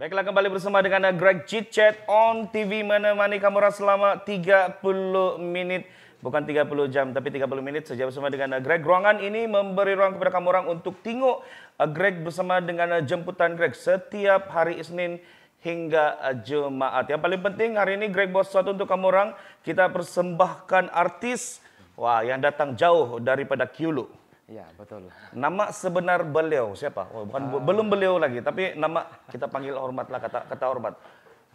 Baiklah kembali bersama dengan Greg Chitchat on TV menemani Kamura selama 30 menit. Bukan 30 jam, tapi 30 menit saja bersama dengan Greg. Ruangan ini memberi ruang kepada kamu orang untuk tengok eh, Greg bersama dengan jemputan Greg setiap hari Isnin hingga eh, Jumaat. Yang paling penting hari ini Greg buat sesuatu untuk kamu orang. Kita persembahkan artis wah yang datang jauh daripada Kyulu. Ya betul. Nama sebenar beliau siapa? Oh, bukan uh, belum beliau lagi, tapi nama kita panggil hormatlah kata kata hormat.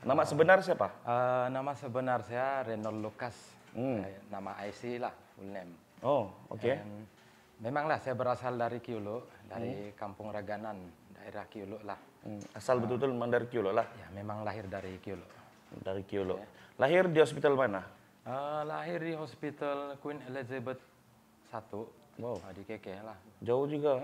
Nama uh, sebenar siapa? Uh, nama sebenar saya Renold Lukas. Hmm. Eh, nama IC lah, full name. Oh, oke. Okay. lah memanglah saya berasal dari Kiulu, hmm. dari hmm. Kampung Raganan, daerah Kiulu lah. Hmm, asal betul-betul uh, ah. dari Kiulu lah. Ya, memang lahir dari Kiulu. Dari Kiulu. Ya. Lahir di hospital mana? Uh, lahir di hospital Queen Elizabeth satu. Wow. adik nah, di keke lah. Jauh juga.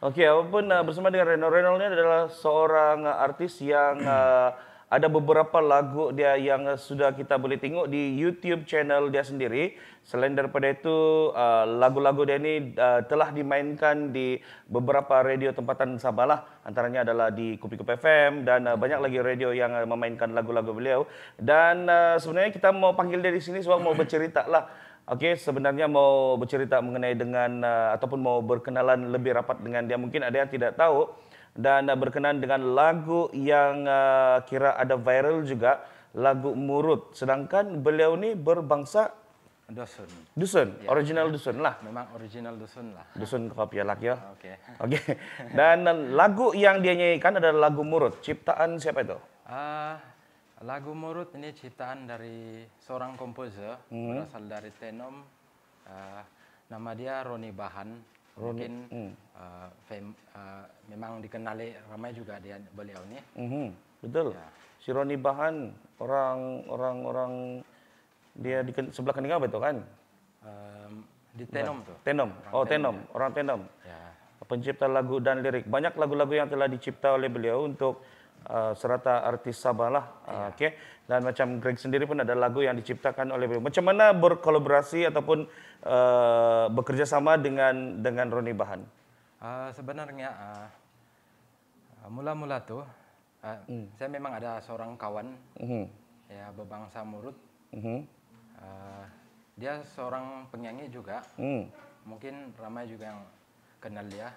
Oke, okay, apapun uh, bersama dengan Reno. Reno ini adalah seorang uh, artis yang uh, ada beberapa lagu dia yang sudah kita boleh tengok di YouTube channel dia sendiri. Selain daripada itu, uh, lagu-lagu dia ini uh, telah dimainkan di beberapa radio tempatan Sabah lah. Antaranya adalah di Kupi Kupi FM dan uh, banyak lagi radio yang memainkan lagu-lagu beliau. Dan sebenarnya kita mau panggil dia di sini sebab mau bercerita lah Okey, sebenarnya mau bercerita mengenai dengan uh, ataupun mau berkenalan lebih rapat dengan dia mungkin ada yang tidak tahu dan uh, berkenan dengan lagu yang uh, kira ada viral juga lagu Murut. Sedangkan beliau ni berbangsa Dusun. Dusun, ya, original ya. Dusun lah. Memang original Dusun lah. Dusun Kepapialak ya. Oke. Okay. Oke. Okay. Dan uh, lagu yang dia nyanyikan adalah lagu Murut. Ciptaan siapa itu? Uh, Lagu Murut ini ciptaan dari seorang komposer hmm. berasal dari Tenom. Uh, nama dia Roni Bahan. Roni. Mungkin hmm. uh, fam, uh, memang dikenali ramai juga dia beliau ini. Hmm. Betul. Ya. Si Roni Bahan orang orang orang dia di sebelah Keninga itu kan? Um, di Tenom tuh. Tenom. Orang oh Tenom, ya. orang Tenom. Ya. Pencipta lagu dan lirik. Banyak lagu-lagu yang telah dicipta oleh beliau untuk Eh, Serata artis Sabalah. Eh, ya. Uh, Oke. Okay? Dan macam Greg sendiri pun ada lagu yang diciptakan oleh beliau. Macam mana berkolaborasi ataupun uh, bekerja sama dengan dengan Roni Bahan? Uh, sebenarnya mula mula-mula tuh uh, hmm. saya memang ada seorang kawan uh hmm. -huh. ya berbangsa Murut. Uh -huh. uh, dia seorang penyanyi juga. Hmm. Mungkin ramai juga yang kenal dia.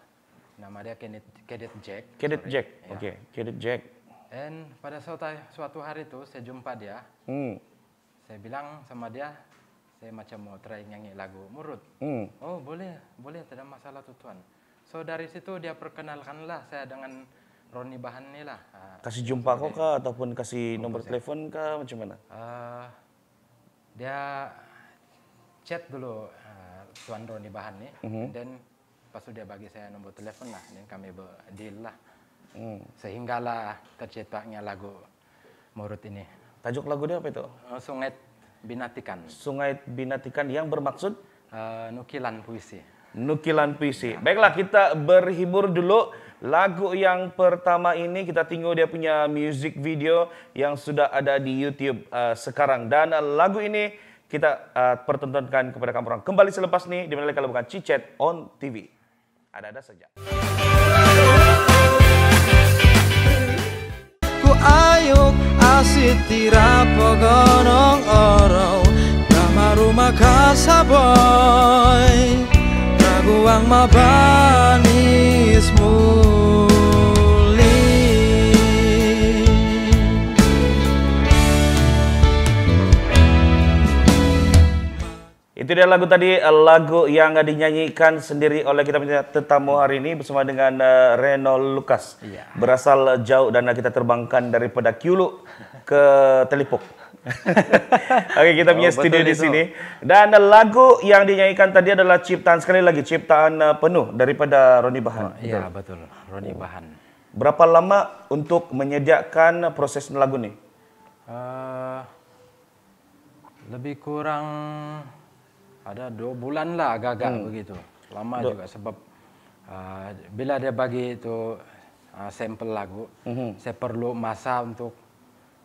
Nama dia Kenneth, Jack. Kenneth Jack. Iya. Oke, okay. Kenneth Jack. Dan pada suatu, hari itu saya jumpa dia. Hmm. Saya bilang sama dia, saya macam mau try nyanyi lagu Murut. Hmm. Oh boleh, boleh tidak masalah tuh tuan. So dari situ dia perkenalkanlah saya dengan Roni Bahan ini lah. Ah, kasih jumpa kok kah ataupun kasih nomor saya. telepon kah macam mana? Uh, dia chat dulu uh, Tuan Roni Bahan mm -hmm. dan pas sudah dia bagi saya nomor telepon lah, dan kami berdeal lah. Hmm. Sehinggalah terciptanya lagu Murut ini. Tajuk lagu dia apa itu? Eh, Sungai Binatikan. Sungai Binatikan yang bermaksud uh, nukilan puisi. Nukilan puisi. Baiklah kita berhibur dulu. Lagu yang pertama ini kita tinggal dia punya music video yang sudah ada di YouTube uh, sekarang dan uh, lagu ini kita uh, pertontonkan kepada kamu orang. Kembali selepas nih dimana kalau bukan Cicet on TV. Ada-ada saja. tira pogonong oro Kamaru makasaboy Ragu ang mabanismu dia lagu tadi eh, lagu yang dinyanyikan sendiri oleh kita punya tetamu hari ini bersama dengan uh, Reno Lukas. Iya. Berasal jauh dan kita terbangkan daripada Kyulu ke Telipok. Oke, kita punya oh, studio di sini. Dan uh, lagu yang dinyanyikan tadi adalah ciptaan sekali lagi ciptaan uh, penuh daripada Roni Bahan. Oh, iya, betul. betul. Roni oh. Bahan. Berapa lama untuk menyediakan proses lagu ini? Uh, lebih kurang ada dua bulan lah agak-agak hmm. begitu. Lama Duh. juga sebab uh, bila dia bagi itu uh, sampel lagu, hmm. saya perlu masa untuk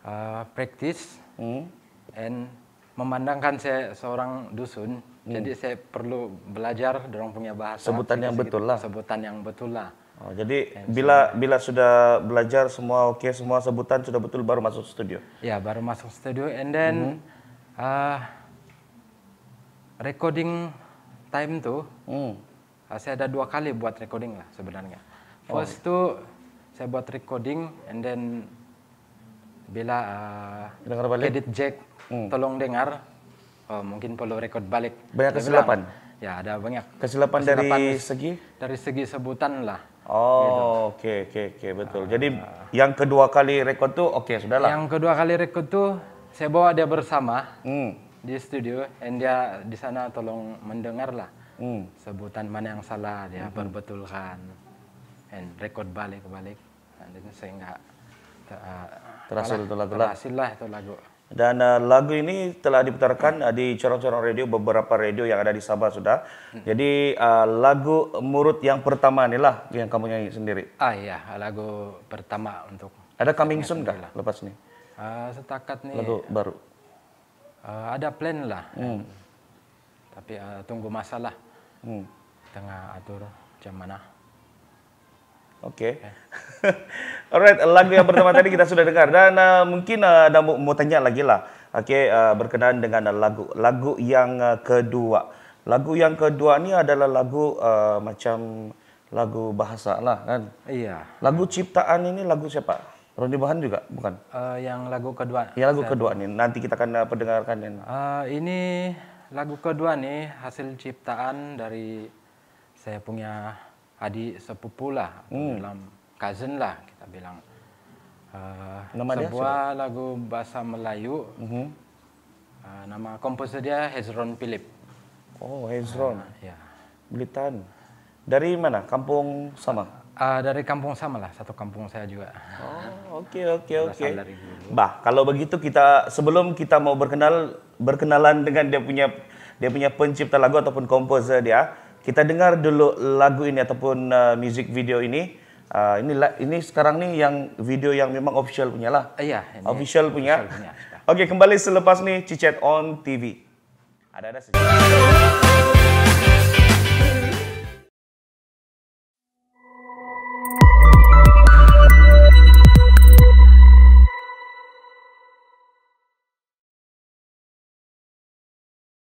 uh, ah, praktis hmm. and memandangkan saya seorang dusun, hmm. jadi saya perlu belajar dorong punya bahasa. Sebutan yang betul lah. Sebutan yang betul lah. Oh, jadi and bila so, bila sudah belajar semua oke okay, semua sebutan sudah betul baru masuk studio. Ya baru masuk studio and then hmm. uh, recording time tuh hmm. Ah, saya ada dua kali buat recording lah sebenarnya oh. first oh. tuh saya buat recording and then bila uh, balik. edit Jack hmm. tolong dengar oh, mungkin perlu record balik banyak kesilapan ya ada banyak kesilapan, dari segi dari segi sebutan lah Oh, gitu. oke oke oke betul. Uh, Jadi yang kedua kali record tuh oke okay, sudahlah. Yang kedua kali record tuh saya bawa dia bersama. Hmm di studio dan dia di sana tolong mendengar lah hmm. sebutan mana yang salah dia hmm. perbetulkan dan record balik balik sehingga uh, terhasil itu lagu terhasil lah itu lagu dan uh, lagu ini telah diputarkan uh, di corong-corong radio beberapa radio yang ada di Sabah sudah. Hmm. Jadi uh, lagu Murut yang pertama inilah yang kamu nyanyi sendiri. Ah iya, lagu pertama untuk. Ada coming soon kah lepas ini? Uh, setakat nih. Lagu baru. uh, ada plan lah. Hmm. Tapi uh, tunggu masalah. Hmm. Tengah atur jam mana. Okey. Okay. Alright, lagu yang pertama tadi kita sudah dengar dan uh, mungkin uh, ada mau, mau tanya lagi lah. Okey, uh, berkenaan dengan lagu-lagu uh, yang uh, kedua. Lagu yang kedua ni adalah lagu uh, macam lagu bahasa lah kan? Iya. Lagu ciptaan ini lagu siapa? Roni Bahan juga bukan? Uh, yang lagu kedua. Ya lagu kedua nih. Nanti kita akan eh, pendengarkan ini Uh, ini lagu kedua nih hasil ciptaan dari saya punya adik sepupu lah hmm. dalam cousin lah kita bilang. Uh, nama sebuah dia, lagu bahasa Melayu. Uh-huh. Uh, nama komposer dia Hezron Philip. Oh Hezron. Uh, ya. Blitan. Dari mana? Kampung sama. Uh, dari kampung sama lah, satu kampung saya juga. Oh. Oke oke oke. Bah, kalau begitu kita sebelum kita mau berkenal berkenalan dengan dia punya dia punya pencipta lagu ataupun komposer dia, kita dengar dulu lagu ini ataupun uh, music video ini. Uh, ini ini sekarang nih yang video yang memang official punya lah. Eh, iya, ini official punya. punya. oke, kembali selepas nih Cicet on TV. Ada-ada saja.